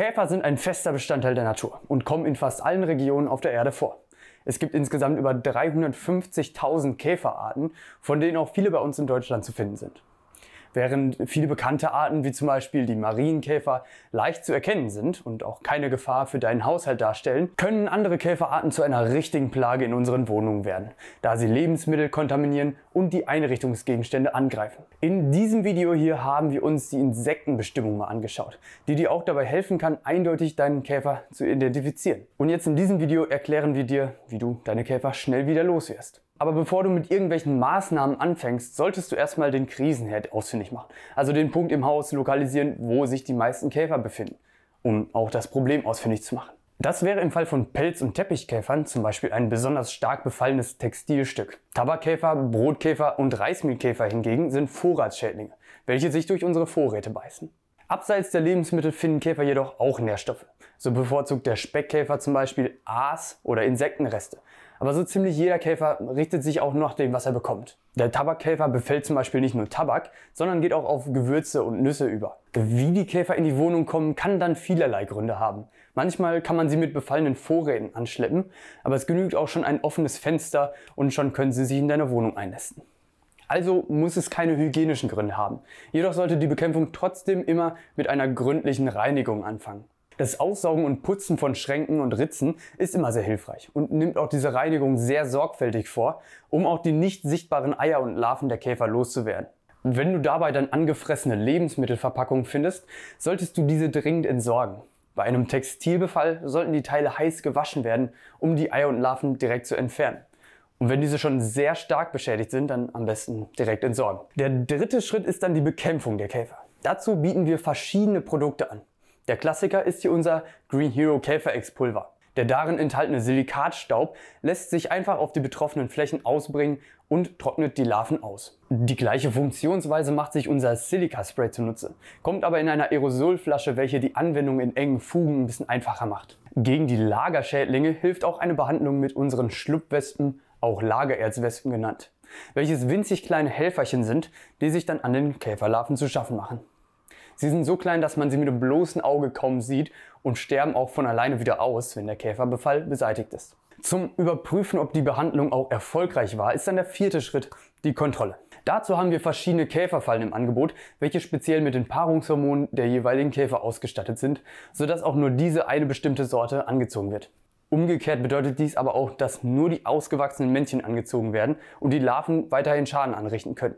Käfer sind ein fester Bestandteil der Natur und kommen in fast allen Regionen auf der Erde vor. Es gibt insgesamt über 350.000 Käferarten, von denen auch viele bei uns in Deutschland zu finden sind während viele bekannte Arten wie zum Beispiel die Marienkäfer leicht zu erkennen sind und auch keine Gefahr für deinen Haushalt darstellen, können andere Käferarten zu einer richtigen Plage in unseren Wohnungen werden, da sie Lebensmittel kontaminieren und die Einrichtungsgegenstände angreifen. In diesem Video hier haben wir uns die Insektenbestimmung mal angeschaut, die dir auch dabei helfen kann, eindeutig deinen Käfer zu identifizieren. Und jetzt in diesem Video erklären wir dir, wie du deine Käfer schnell wieder loswirst. Aber bevor du mit irgendwelchen Maßnahmen anfängst, solltest du erstmal den Krisenherd ausfindig machen. Also den Punkt im Haus lokalisieren, wo sich die meisten Käfer befinden, um auch das Problem ausfindig zu machen. Das wäre im Fall von Pelz- und Teppichkäfern zum Beispiel ein besonders stark befallenes Textilstück. Tabakkäfer, Brotkäfer und Reismilchkäfer hingegen sind Vorratsschädlinge, welche sich durch unsere Vorräte beißen. Abseits der Lebensmittel finden Käfer jedoch auch Nährstoffe. So bevorzugt der Speckkäfer zum Beispiel Aas oder Insektenreste, aber so ziemlich jeder Käfer richtet sich auch nach dem, was er bekommt. Der Tabakkäfer befällt zum Beispiel nicht nur Tabak, sondern geht auch auf Gewürze und Nüsse über. Wie die Käfer in die Wohnung kommen, kann dann vielerlei Gründe haben. Manchmal kann man sie mit befallenen Vorräten anschleppen, aber es genügt auch schon ein offenes Fenster und schon können sie sich in deine Wohnung einnisten. Also muss es keine hygienischen Gründe haben. Jedoch sollte die Bekämpfung trotzdem immer mit einer gründlichen Reinigung anfangen. Das Aussaugen und Putzen von Schränken und Ritzen ist immer sehr hilfreich und nimmt auch diese Reinigung sehr sorgfältig vor, um auch die nicht sichtbaren Eier und Larven der Käfer loszuwerden. wenn du dabei dann angefressene Lebensmittelverpackungen findest, solltest du diese dringend entsorgen. Bei einem Textilbefall sollten die Teile heiß gewaschen werden, um die Eier und Larven direkt zu entfernen. Und wenn diese schon sehr stark beschädigt sind, dann am besten direkt entsorgen. Der dritte Schritt ist dann die Bekämpfung der Käfer. Dazu bieten wir verschiedene Produkte an. Der Klassiker ist hier unser Green Hero Käferexpulver. Der darin enthaltene Silikatstaub lässt sich einfach auf die betroffenen Flächen ausbringen und trocknet die Larven aus. Die gleiche Funktionsweise macht sich unser Silica-Spray zunutze, kommt aber in einer Aerosolflasche, welche die Anwendung in engen Fugen ein bisschen einfacher macht. Gegen die Lagerschädlinge hilft auch eine Behandlung mit unseren Schlupfwespen, auch Lagererzwespen genannt, welches winzig kleine Helferchen sind, die sich dann an den Käferlarven zu schaffen machen. Sie sind so klein, dass man sie mit dem bloßen Auge kaum sieht und sterben auch von alleine wieder aus, wenn der Käferbefall beseitigt ist. Zum Überprüfen, ob die Behandlung auch erfolgreich war, ist dann der vierte Schritt die Kontrolle. Dazu haben wir verschiedene Käferfallen im Angebot, welche speziell mit den Paarungshormonen der jeweiligen Käfer ausgestattet sind, sodass auch nur diese eine bestimmte Sorte angezogen wird. Umgekehrt bedeutet dies aber auch, dass nur die ausgewachsenen Männchen angezogen werden und die Larven weiterhin Schaden anrichten können.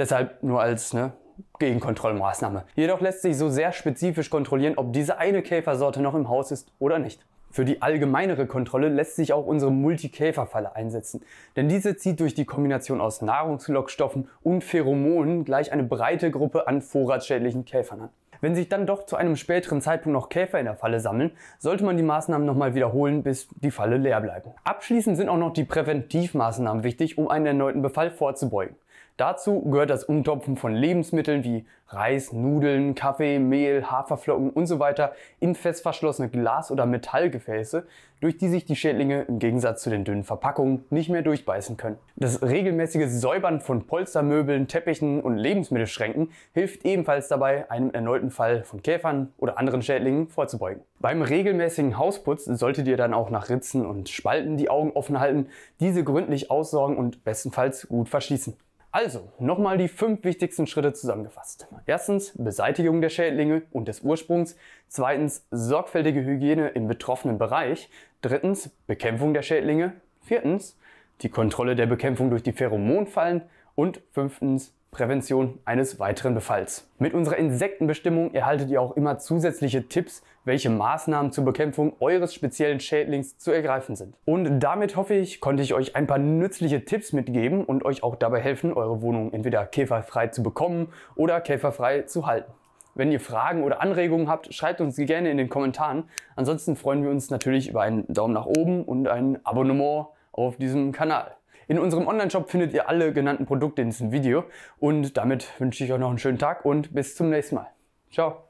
Deshalb nur als ne, Gegenkontrollmaßnahme. Jedoch lässt sich so sehr spezifisch kontrollieren, ob diese eine Käfersorte noch im Haus ist oder nicht. Für die allgemeinere Kontrolle lässt sich auch unsere Multikäferfalle einsetzen, denn diese zieht durch die Kombination aus Nahrungslockstoffen und Pheromonen gleich eine breite Gruppe an vorratsschädlichen Käfern an. Wenn sich dann doch zu einem späteren Zeitpunkt noch Käfer in der Falle sammeln, sollte man die Maßnahmen nochmal wiederholen, bis die Falle leer bleibt. Abschließend sind auch noch die Präventivmaßnahmen wichtig, um einen erneuten Befall vorzubeugen. Dazu gehört das Umtopfen von Lebensmitteln wie Reis, Nudeln, Kaffee, Mehl, Haferflocken usw. So in verschlossene Glas- oder Metallgefäße, durch die sich die Schädlinge im Gegensatz zu den dünnen Verpackungen nicht mehr durchbeißen können. Das regelmäßige Säubern von Polstermöbeln, Teppichen und Lebensmittelschränken hilft ebenfalls dabei, einem erneuten Fall von Käfern oder anderen Schädlingen vorzubeugen. Beim regelmäßigen Hausputz solltet ihr dann auch nach Ritzen und Spalten die Augen offen halten, diese gründlich aussorgen und bestenfalls gut verschließen. Also, nochmal die fünf wichtigsten Schritte zusammengefasst. Erstens Beseitigung der Schädlinge und des Ursprungs. Zweitens sorgfältige Hygiene im betroffenen Bereich. Drittens Bekämpfung der Schädlinge. Viertens die Kontrolle der Bekämpfung durch die Pheromonfallen. Und fünftens Prävention eines weiteren Befalls. Mit unserer Insektenbestimmung erhaltet ihr auch immer zusätzliche Tipps, welche Maßnahmen zur Bekämpfung eures speziellen Schädlings zu ergreifen sind. Und damit hoffe ich, konnte ich euch ein paar nützliche Tipps mitgeben und euch auch dabei helfen, eure Wohnung entweder käferfrei zu bekommen oder käferfrei zu halten. Wenn ihr Fragen oder Anregungen habt, schreibt uns die gerne in den Kommentaren. Ansonsten freuen wir uns natürlich über einen Daumen nach oben und ein Abonnement auf diesem Kanal. In unserem Online-Shop findet ihr alle genannten Produkte in diesem Video. Und damit wünsche ich euch noch einen schönen Tag und bis zum nächsten Mal. Ciao.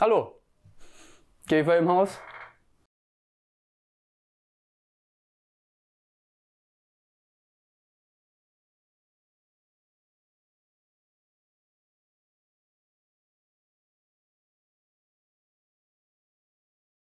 Hallo. Käfer im Haus.